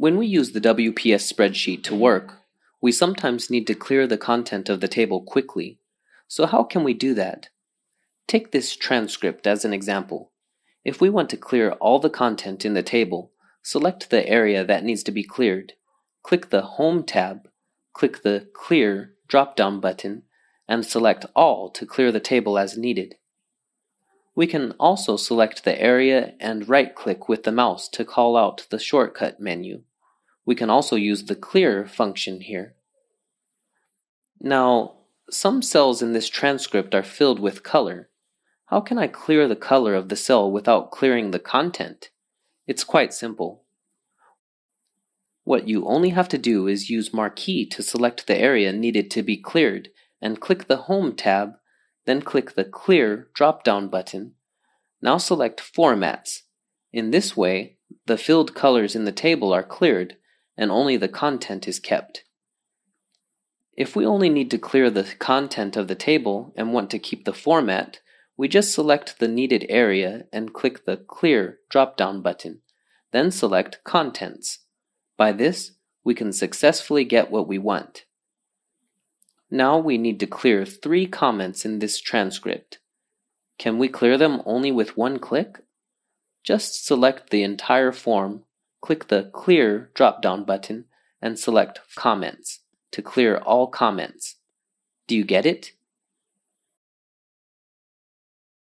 When we use the WPS spreadsheet to work, we sometimes need to clear the content of the table quickly. So how can we do that? Take this transcript as an example. If we want to clear all the content in the table, select the area that needs to be cleared. Click the Home tab, click the Clear drop-down button, and select All to clear the table as needed. We can also select the area and right-click with the mouse to call out the shortcut menu we can also use the clear function here. Now, some cells in this transcript are filled with color. How can I clear the color of the cell without clearing the content? It's quite simple. What you only have to do is use Marquee to select the area needed to be cleared and click the Home tab, then click the Clear drop-down button. Now select Formats. In this way, the filled colors in the table are cleared and only the content is kept. If we only need to clear the content of the table and want to keep the format, we just select the needed area and click the Clear drop-down button, then select Contents. By this, we can successfully get what we want. Now we need to clear three comments in this transcript. Can we clear them only with one click? Just select the entire form click the Clear drop-down button and select Comments to clear all comments. Do you get it?